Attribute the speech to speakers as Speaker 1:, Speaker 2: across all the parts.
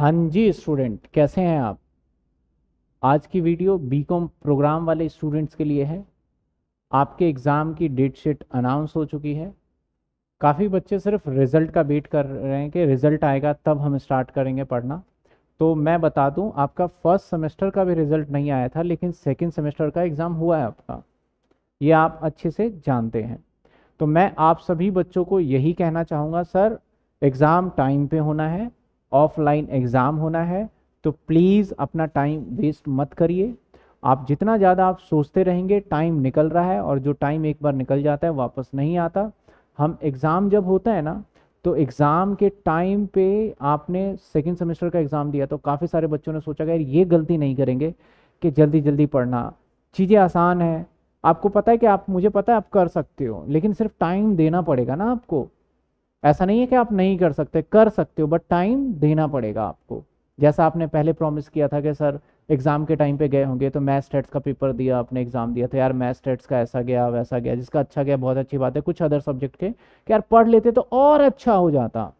Speaker 1: हाँ जी स्टूडेंट कैसे हैं आप आज की वीडियो बीकॉम प्रोग्राम वाले स्टूडेंट्स के लिए है आपके एग्ज़ाम की डेट शीट अनाउंस हो चुकी है काफ़ी बच्चे सिर्फ रिज़ल्ट का वेट कर रहे हैं कि रिज़ल्ट आएगा तब हम स्टार्ट करेंगे पढ़ना तो मैं बता दूं आपका फर्स्ट सेमेस्टर का भी रिज़ल्ट नहीं आया था लेकिन सेकेंड सेमेस्टर का एग्ज़ाम हुआ है आपका ये आप अच्छे से जानते हैं तो मैं आप सभी बच्चों को यही कहना चाहूँगा सर एग्ज़ाम टाइम पर होना है ऑफलाइन एग्ज़ाम होना है तो प्लीज़ अपना टाइम वेस्ट मत करिए आप जितना ज़्यादा आप सोचते रहेंगे टाइम निकल रहा है और जो टाइम एक बार निकल जाता है वापस नहीं आता हम एग्ज़ाम जब होता है ना तो एग्ज़ाम के टाइम पे आपने सेकेंड सेमेस्टर का एग्ज़ाम दिया तो काफ़ी सारे बच्चों ने सोचा यार ये गलती नहीं करेंगे कि जल्दी जल्दी पढ़ना चीज़ें आसान है आपको पता है कि आप मुझे पता है आप कर सकते हो लेकिन सिर्फ टाइम देना पड़ेगा ना आपको ऐसा नहीं है कि आप नहीं कर सकते कर सकते हो बट टाइम देना पड़ेगा आपको जैसा आपने पहले प्रॉमिस किया था कि सर एग्ज़ाम के टाइम पे गए होंगे तो मैथ स्टेट्स का पेपर दिया आपने एग्ज़ाम दिया था तो यार मैथ स्टेट्स का ऐसा गया वैसा गया जिसका अच्छा गया बहुत अच्छी बात है कुछ अदर सब्जेक्ट के कि यार पढ़ लेते तो और अच्छा हो जाता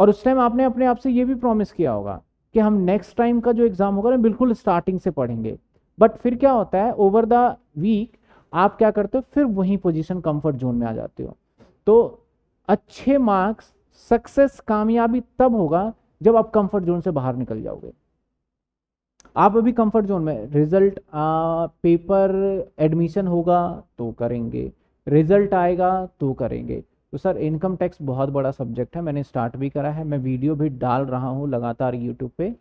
Speaker 1: और उस टाइम आपने अपने आप से ये भी प्रॉमिस किया होगा कि हम नेक्स्ट टाइम का जो एग्ज़ाम होगा ना बिल्कुल स्टार्टिंग से पढ़ेंगे बट फिर क्या होता है ओवर द वीक आप क्या करते हो फिर वही पोजिशन कम्फर्ट जोन में आ जाते हो तो अच्छे मार्क्स सक्सेस कामयाबी तब होगा जब आप कंफर्ट जोन से बाहर निकल जाओगे आप अभी कंफर्ट जोन में रिजल्ट आ, पेपर एडमिशन होगा तो करेंगे रिजल्ट आएगा तो करेंगे तो सर इनकम टैक्स बहुत बड़ा सब्जेक्ट है मैंने स्टार्ट भी करा है मैं वीडियो भी डाल रहा हूँ लगातार यूट्यूब पे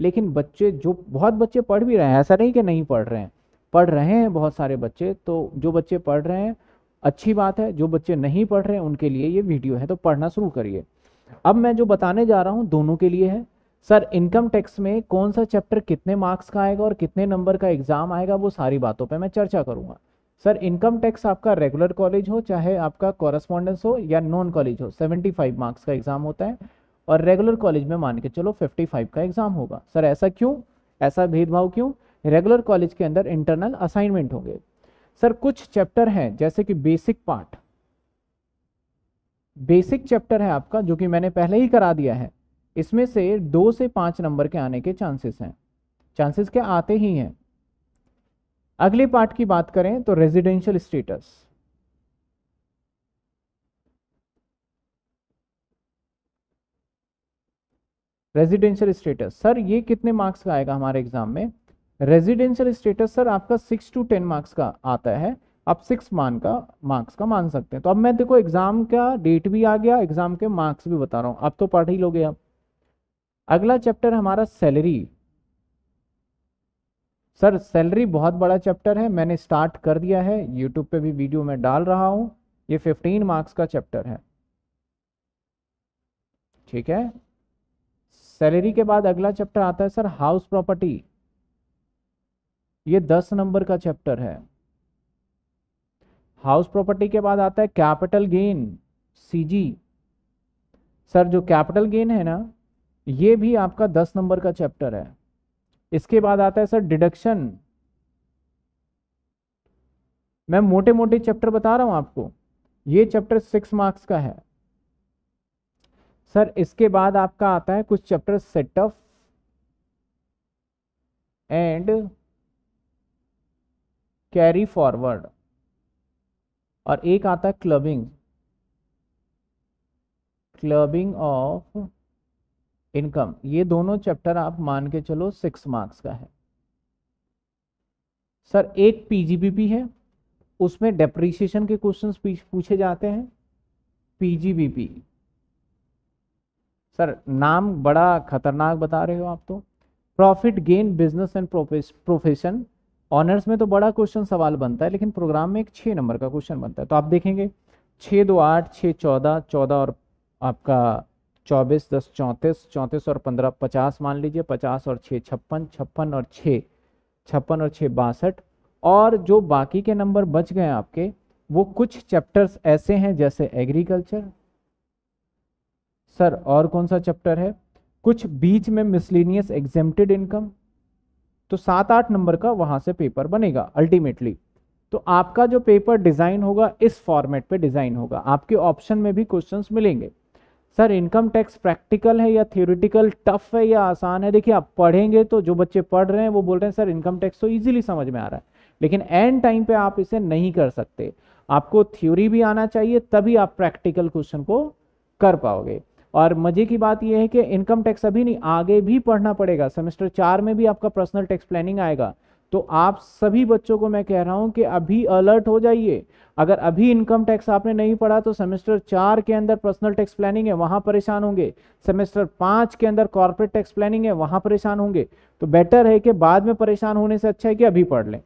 Speaker 1: लेकिन बच्चे जो बहुत बच्चे पढ़ भी रहे हैं ऐसा नहीं कि नहीं पढ़ रहे हैं पढ़ रहे हैं बहुत सारे बच्चे तो जो बच्चे पढ़ रहे हैं अच्छी बात है जो बच्चे नहीं पढ़ रहे उनके लिए ये वीडियो है तो पढ़ना शुरू करिए अब मैं जो बताने जा रहा हूँ दोनों के लिए है सर इनकम टैक्स में कौन सा चैप्टर कितने मार्क्स का आएगा और कितने नंबर का एग्जाम आएगा वो सारी बातों पे मैं चर्चा करूंगा सर इनकम टैक्स आपका रेगुलर कॉलेज हो चाहे आपका कॉरेस्पॉन्डेंस हो या नॉन कॉलेज हो 75 मार्क्स का एग्ज़ाम होता है और रेगुलर कॉलेज में मान के चलो 55 का एग्ज़ाम होगा सर ऐसा क्यों ऐसा भेदभाव क्यों रेगुलर कॉलेज के अंदर इंटरनल असाइनमेंट होंगे सर कुछ चैप्टर हैं जैसे कि बेसिक पार्ट बेसिक चैप्टर है आपका जो कि मैंने पहले ही करा दिया है इसमें से दो से पांच नंबर के आने के चांसेस हैं चांसेस के आते ही हैं अगले पार्ट की बात करें तो residential status residential status sir ये कितने मार्क्स का आएगा हमारे एग्जाम में रेजिडेंशियल स्टेटस सर आपका सिक्स टू टेन मार्क्स का आता है आप सिक्स मान का मार्क्स का मान सकते हैं तो अब मैं देखो एग्जाम का डेट भी आ गया एग्जाम के मार्क्स भी बता रहा हूँ आप तो पढ़ ही लोगे आप अगला चैप्टर हमारा सैलरी सर सैलरी बहुत बड़ा चैप्टर है मैंने स्टार्ट कर दिया है यूट्यूब पे भी वीडियो में डाल रहा हूँ ये फिफ्टीन मार्क्स का चैप्टर है ठीक है सैलरी के बाद अगला चैप्टर आता है सर हाउस प्रॉपर्टी ये दस नंबर का चैप्टर है हाउस प्रॉपर्टी के बाद आता है कैपिटल गेन सीजी सर जो कैपिटल गेन है ना ये भी आपका दस नंबर का चैप्टर है इसके बाद आता है सर डिडक्शन मैं मोटे मोटे चैप्टर बता रहा हूं आपको ये चैप्टर सिक्स मार्क्स का है सर इसके बाद आपका आता है कुछ chapter set off and carry forward और एक आता है क्लबिंग क्लबिंग ऑफ इनकम ये दोनों चैप्टर आप मान के चलो सिक्स मार्क्स का है सर एक पीजीबीपी है उसमें डेप्रीशिएशन के क्वेश्चंस पूछे जाते हैं पीजीबीपी सर नाम बड़ा खतरनाक बता रहे हो आप तो profit gain business and profession honours में तो बड़ा क्वेश्चन सवाल बनता है लेकिन प्रोग्राम में एक छः नंबर का क्वेश्चन बनता है तो आप देखेंगे छः दो आठ छः चौदह चौदह और आपका चौबीस दस चौंतीस चौंतीस और पंद्रह पचास मान लीजिए पचास और छः छप्पन छप्पन और छः छप्पन और छः बासठ और जो बाकी के नंबर बच गए आपके वो कुछ चैप्टर्स ऐसे हैं जैसे एग्रीकल्चर सर और कौन सा चैप्टर है कुछ बीच में मिसलिनियस एग्जेम्प्टेड इनकम तो सात आठ नंबर का वहां से पेपर बनेगा अल्टीमेटली तो आपका जो पेपर डिज़ाइन होगा इस फॉर्मेट पे डिज़ाइन होगा आपके ऑप्शन में भी क्वेश्चंस मिलेंगे सर इनकम टैक्स प्रैक्टिकल है या थियोरिटिकल टफ है या आसान है देखिए आप पढ़ेंगे तो जो बच्चे पढ़ रहे हैं वो बोल रहे हैं सर इनकम टैक्स तो ईजिली समझ में आ रहा है लेकिन एंड टाइम पे आप इसे नहीं कर सकते आपको थ्योरी भी आना चाहिए तभी आप प्रैक्टिकल क्वेश्चन को कर पाओगे और मजे की बात यह है कि इनकम टैक्स अभी नहीं आगे भी पढ़ना पड़ेगा सेमेस्टर चार में भी आपका पर्सनल टैक्स प्लानिंग आएगा तो आप सभी बच्चों को मैं कह रहा हूं कि अभी अलर्ट हो जाइए अगर अभी इनकम टैक्स आपने नहीं पढ़ा तो सेमेस्टर चार के अंदर पर्सनल टैक्स प्लानिंग है वहां परेशान होंगे सेमेस्टर पांच के अंदर कॉर्पोरेट टैक्स प्लानिंग है वहां परेशान होंगे तो बेटर है कि बाद में परेशान होने से अच्छा है कि अभी पढ़ लें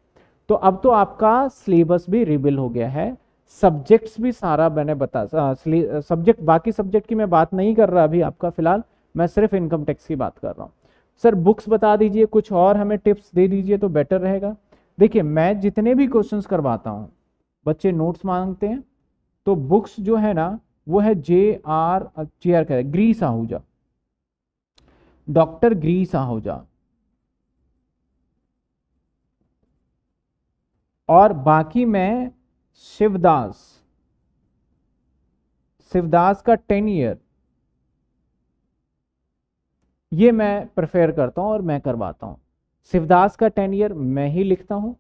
Speaker 1: तो अब तो आपका सिलेबस भी रिबिल हो गया है सब्जेक्ट्स भी सारा मैंने बता सब्जेक्ट बाकी सब्जेक्ट की मैं बात नहीं कर रहा अभी आपका फिलहाल मैं सिर्फ इनकम टैक्स की बात कर रहा हूँ सर बुक्स बता दीजिए कुछ और हमें टिप्स दे दीजिए तो बेटर रहेगा देखिए मैं जितने भी क्वेश्चंस करवाता हूँ बच्चे नोट्स मांगते हैं तो बुक्स जो है ना वो है जे आर जे आर कह ग्री साहूजा डॉक्टर ग्री साहूजा और बाकी मैं शिवदास शिवदास का टेन ईयर ये मैं प्रेफर करता हूँ और मैं करवाता हूँ शिवदास का टेन ईयर मैं ही लिखता हूँ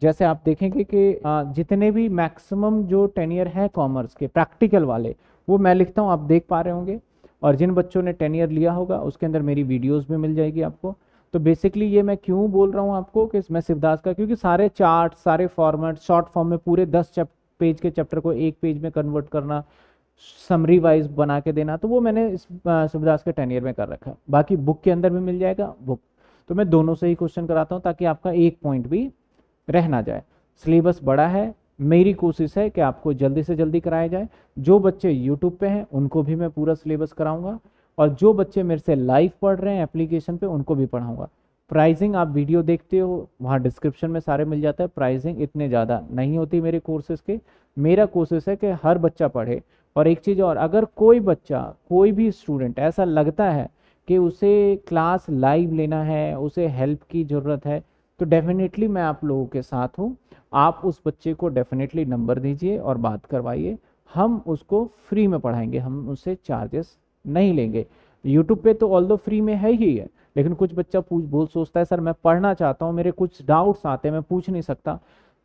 Speaker 1: जैसे आप देखेंगे कि जितने भी मैक्सिमम जो टेन ईयर है कॉमर्स के प्रैक्टिकल वाले वो मैं लिखता हूँ आप देख पा रहे होंगे और जिन बच्चों ने टेन ईयर लिया होगा उसके अंदर मेरी वीडियोस भी मिल जाएगी आपको तो बेसिकली ये मैं क्यों बोल रहा हूँ आपको कि मैं शिवदास का क्योंकि सारे चार्ट सारे फॉर्मेट शॉर्ट फॉर्म में पूरे दस पेज के चैप्टर को एक पेज में कन्वर्ट करना समरी वाइज बना के देना तो वो मैंने इस शिवदास के टेन ईयर में कर रखा है बाकी बुक के अंदर भी मिल जाएगा बुक तो मैं दोनों से ही क्वेश्चन कराता हूँ ताकि आपका एक पॉइंट भी रह ना जाए सिलेबस बड़ा है मेरी कोशिश है कि आपको जल्दी से जल्दी कराया जाए जो बच्चे यूट्यूब पे हैं उनको भी मैं पूरा सिलेबस कराऊंगा और जो बच्चे मेरे से लाइव पढ़ रहे हैं एप्लीकेशन पे उनको भी पढ़ाऊँगा प्राइसिंग आप वीडियो देखते हो वहाँ डिस्क्रिप्शन में सारे मिल जाता है प्राइसिंग इतने ज़्यादा नहीं होती मेरे कोर्सेज के मेरा कोशिश है कि हर बच्चा पढ़े और एक चीज़ और अगर कोई बच्चा कोई भी स्टूडेंट ऐसा लगता है कि उसे क्लास लाइव लेना है उसे हेल्प की ज़रूरत है तो डेफिनेटली मैं आप लोगों के साथ हूँ आप उस बच्चे को डेफिनेटली नंबर दीजिए और बात करवाइए हम उसको फ्री में पढ़ाएंगे हम उससे चार्जेस नहीं लेंगे यूट्यूब पे तो ऑल फ्री में है ही है लेकिन कुछ बच्चा पूछ भूल सोचता है सर मैं पढ़ना चाहता हूँ मेरे कुछ डाउट्स आते हैं मैं पूछ नहीं सकता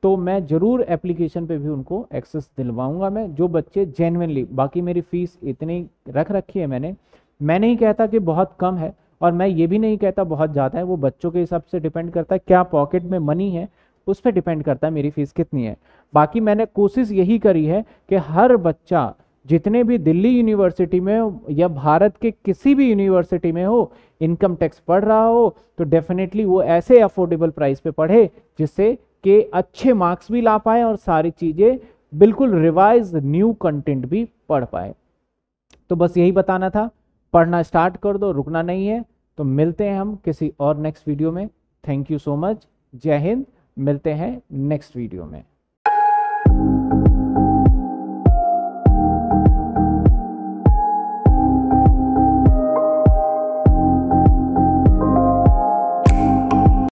Speaker 1: तो मैं ज़रूर एप्लीकेशन पे भी उनको एक्सेस दिलवाऊंगा मैं जो बच्चे जेनविनली बाकी मेरी फ़ीस इतनी रख रखी है मैंने मैं नहीं कहता कि बहुत कम है और मैं ये भी नहीं कहता बहुत ज़्यादा है वो बच्चों के हिसाब से डिपेंड करता है क्या पॉकेट में मनी है उस पर डिपेंड करता है मेरी फ़ीस कितनी है बाकी मैंने कोशिश यही करी है कि हर बच्चा जितने भी दिल्ली यूनिवर्सिटी में या भारत के किसी भी यूनिवर्सिटी में हो इनकम टैक्स पढ़ रहा हो तो डेफिनेटली वो ऐसे अफोर्डेबल प्राइस पे पढ़े जिससे कि अच्छे मार्क्स भी ला पाए और सारी चीज़ें बिल्कुल रिवाइज न्यू कंटेंट भी पढ़ पाए तो बस यही बताना था पढ़ना स्टार्ट कर दो रुकना नहीं है तो मिलते हैं हम किसी और नेक्स्ट वीडियो में थैंक यू सो मच जय हिंद मिलते हैं नेक्स्ट वीडियो में